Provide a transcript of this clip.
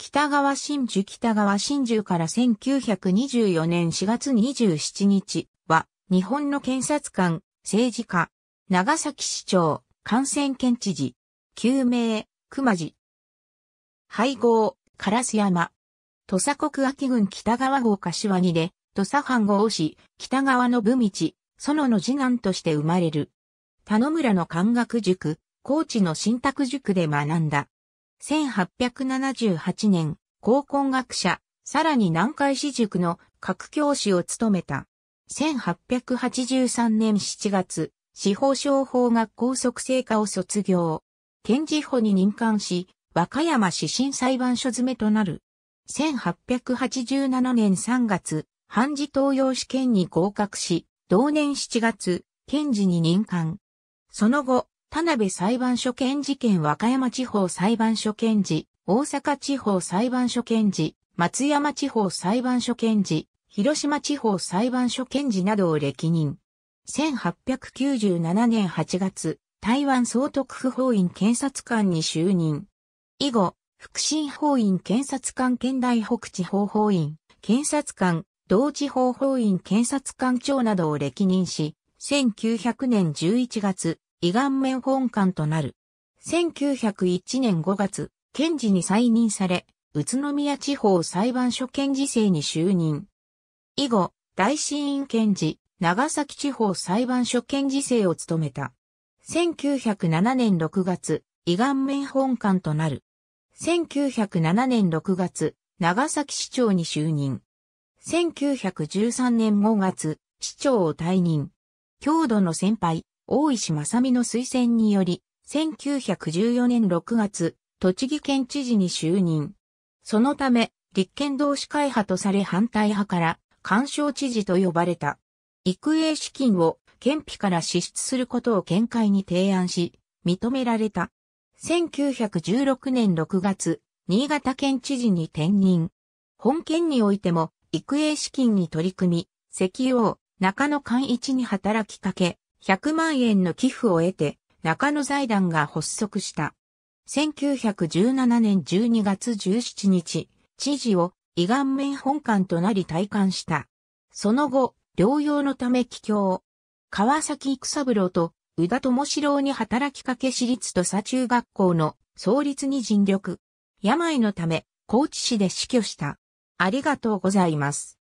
北川真珠北川真珠から1924年4月27日は、日本の検察官、政治家、長崎市長、感染県知事、救命、熊寺。配合、烏山。土佐国秋郡北川郷柏木で、土佐藩郷市、北川の文道、園の次男として生まれる。田野村の漢学塾、高知の新宅塾で学んだ。1878年、高校学者、さらに南海市塾の各教師を務めた。1883年7月、司法商法学校則成課を卒業。検事法に任官し、和歌山市新裁判所詰めとなる。1887年3月、判事登用試験に合格し、同年7月、検事に任官。その後、田辺裁判所検事権和歌山地方裁判所検事、大阪地方裁判所検事、松山地方裁判所検事、広島地方裁判所検事などを歴任。1897年8月、台湾総督府法院検察官に就任。以後、福神法院検察官県大北地方法院、検察官、同地方法院検察官長などを歴任し、1900年11月、胃顔面本官となる。1901年5月、検事に再任され、宇都宮地方裁判所検事制に就任。以後、大審院検事、長崎地方裁判所検事制を務めた。1907年6月、胃顔面本官となる。1907年6月、長崎市長に就任。1913年5月、市長を退任。郷土の先輩、大石正美の推薦により、1914年6月、栃木県知事に就任。そのため、立憲同志会派とされ反対派から、干渉知事と呼ばれた。育英資金を県費から支出することを見解に提案し、認められた。1916年6月、新潟県知事に転任。本県においても、育英資金に取り組み、石油王、中野寛一に働きかけ、100万円の寄付を得て、中野財団が発足した。1917年12月17日、知事を胃顔面本館となり退官した。その後、療養のため帰郷。川崎育三郎と宇田智志郎に働きかけ私立と佐中学校の創立に尽力。病のため、高知市で死去した。ありがとうございます。